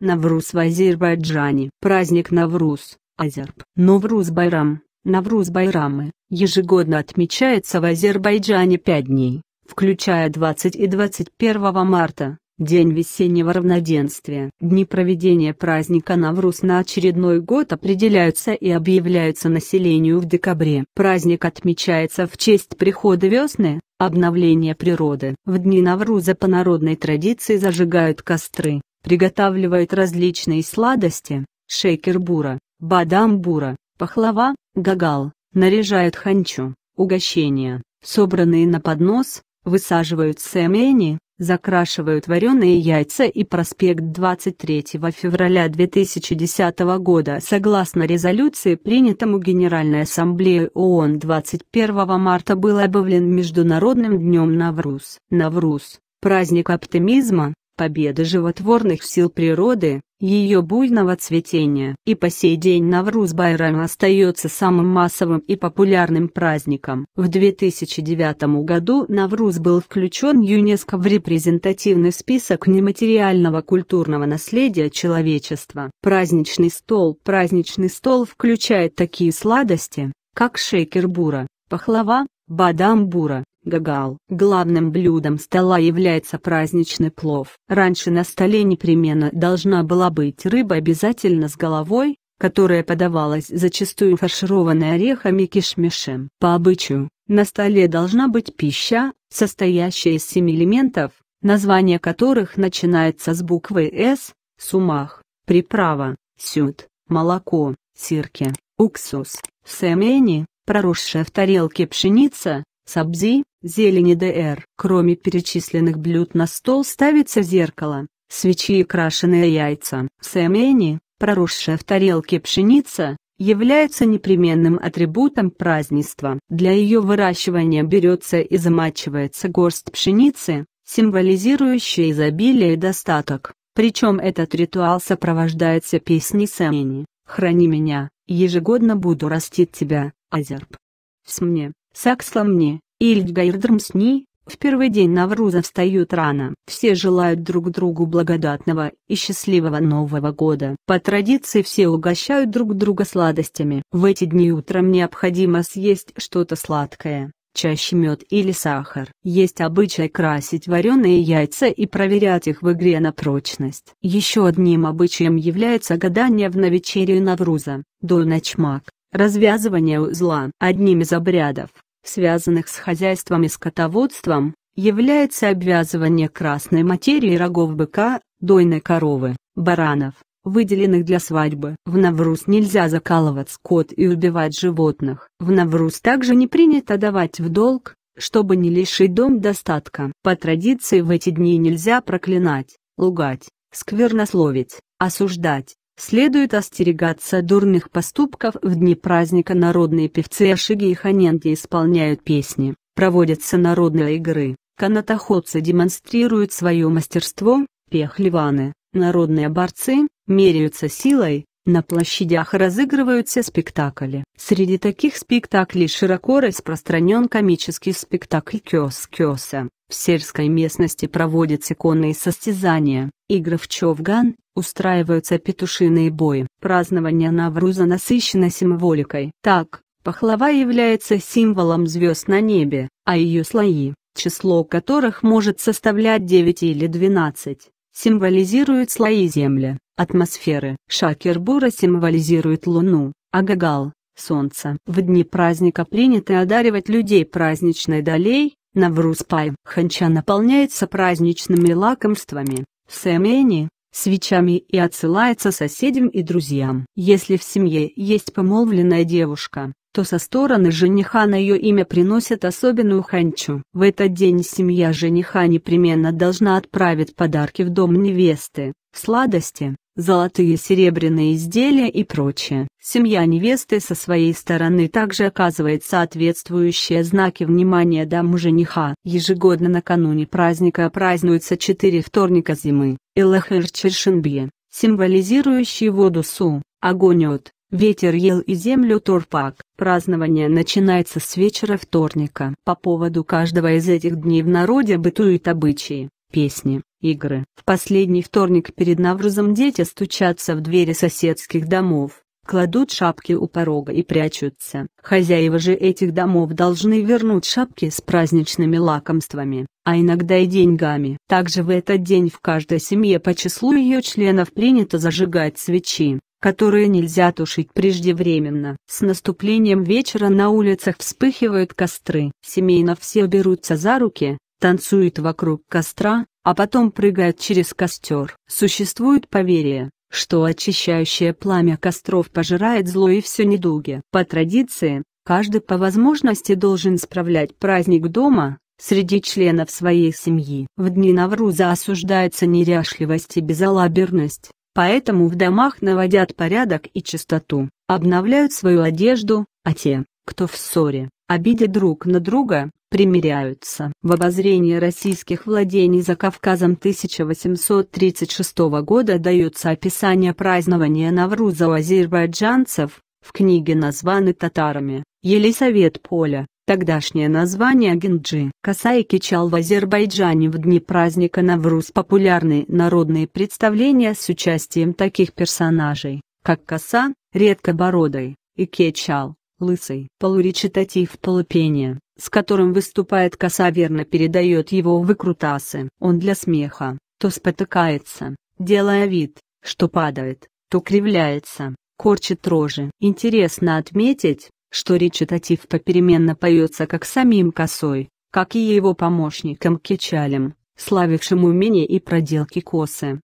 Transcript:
Навруз в Азербайджане. Праздник Навруз, Азерб. Новруз Байрам, Навруз Байрамы, ежегодно отмечается в Азербайджане 5 дней, включая 20 и 21 марта, день весеннего равноденствия. Дни проведения праздника Навруз на очередной год определяются и объявляются населению в декабре. Праздник отмечается в честь прихода весны, обновления природы. В дни Навруза по народной традиции зажигают костры. Приготавливают различные сладости, шейкербура, бадамбура, пахлава, гагал, наряжают ханчу, угощения, собранные на поднос, высаживают семени, закрашивают вареные яйца и проспект 23 февраля 2010 года согласно резолюции, принятому Генеральной Ассамблеей ООН 21 марта был объявлен Международным днем Навруз. Навруз – праздник оптимизма, победы животворных сил природы, ее буйного цветения. И по сей день Навруз Байрам остается самым массовым и популярным праздником. В 2009 году Навруз был включен ЮНЕСКО в репрезентативный список нематериального культурного наследия человечества. Праздничный стол Праздничный стол включает такие сладости, как шейкербура, пахлава, бадамбура, Гагал. Главным блюдом стола является праздничный плов. Раньше на столе непременно должна была быть рыба обязательно с головой, которая подавалась зачастую фаршированной орехами кишмишем. По обычаю, на столе должна быть пища, состоящая из семи элементов, название которых начинается с буквы «С», сумах, приправа, сюд, молоко, сирки, уксус, семени, проросшая в тарелке пшеница, сабзи, зелени ДР. Кроме перечисленных блюд на стол ставится зеркало, свечи и крашеные яйца. Сэмэни, проросшая в тарелке пшеница, является непременным атрибутом празднества. Для ее выращивания берется и замачивается горсть пшеницы, символизирующая изобилие и достаток. Причем этот ритуал сопровождается песней Сэмэни «Храни меня, ежегодно буду растить тебя, Азерб». Смне, саксла мне, Ильдгайрдрамсни, в первый день Навруза встают рано. Все желают друг другу благодатного и счастливого Нового года. По традиции все угощают друг друга сладостями. В эти дни утром необходимо съесть что-то сладкое, чаще мед или сахар. Есть обычай красить вареные яйца и проверять их в игре на прочность. Еще одним обычаем является гадание в новичерию Навруза, до развязывание узла. Одним из обрядов, связанных с хозяйством и скотоводством, является обвязывание красной материи рогов быка, дойной коровы, баранов, выделенных для свадьбы. В Навруз нельзя закалывать скот и убивать животных. В Навруз также не принято давать в долг, чтобы не лишить дом достатка. По традиции в эти дни нельзя проклинать, лугать, сквернословить, осуждать, Следует остерегаться дурных поступков в дни праздника народные певцы Ашиги и Ханенги исполняют песни, проводятся народные игры, канатоходцы демонстрируют свое мастерство, пехливаны, народные борцы, меряются силой, на площадях разыгрываются спектакли. Среди таких спектаклей широко распространен комический спектакль Кёс Кёса. В сельской местности проводятся конные состязания, игры в човган, устраиваются петушиные бои. Празднование Навруза насыщено символикой. Так, пахлава является символом звезд на небе, а ее слои, число которых может составлять 9 или 12, символизируют слои Земли, атмосферы. Шакербура символизирует Луну, а Гагал – Солнце. В дни праздника принято одаривать людей праздничной долей, Навруспай ханча наполняется праздничными лакомствами, сэмени, свечами и отсылается соседям и друзьям. Если в семье есть помолвленная девушка, то со стороны жениха на ее имя приносят особенную ханчу. В этот день семья жениха непременно должна отправить подарки в дом невесты, сладости, золотые серебряные изделия и прочее. Семья невесты со своей стороны также оказывает соответствующие знаки внимания даму жениха. Ежегодно накануне праздника празднуются четыре вторника зимы. Элахер Чершинбье, символизирующий воду Су, огонь от, ветер ел и землю Торпак. Празднование начинается с вечера вторника. По поводу каждого из этих дней в народе бытуют обычаи, песни, игры. В последний вторник перед Наврузом дети стучатся в двери соседских домов, кладут шапки у порога и прячутся. Хозяева же этих домов должны вернуть шапки с праздничными лакомствами, а иногда и деньгами. Также в этот день в каждой семье по числу ее членов принято зажигать свечи которые нельзя тушить преждевременно. С наступлением вечера на улицах вспыхивают костры. Семейно все берутся за руки, танцует вокруг костра, а потом прыгает через костер. Существует поверие, что очищающее пламя костров пожирает зло и все недуги. По традиции, каждый по возможности должен справлять праздник дома, среди членов своей семьи. В дни Навруза осуждается неряшливость и безалаберность, поэтому в домах наводят порядок и чистоту, обновляют свою одежду, а те, кто в ссоре, Обидя друг на друга, примиряются. В обозрении российских владений за Кавказом 1836 года дается описание празднования Навруза у азербайджанцев, в книге названы татарами, Елисавет Поля, тогдашнее название Генджи. Касай кичал в Азербайджане в дни праздника Навруз популярны народные представления с участием таких персонажей, как Коса, Редкобородый, и Кечал лысый. Полуречитатив полупения, с которым выступает коса верно передает его выкрутасы. Он для смеха, то спотыкается, делая вид, что падает, то кривляется, корчит рожи. Интересно отметить, что речитатив попеременно поется как самим косой, как и его помощником Кечалем, славившим умение и проделки косы,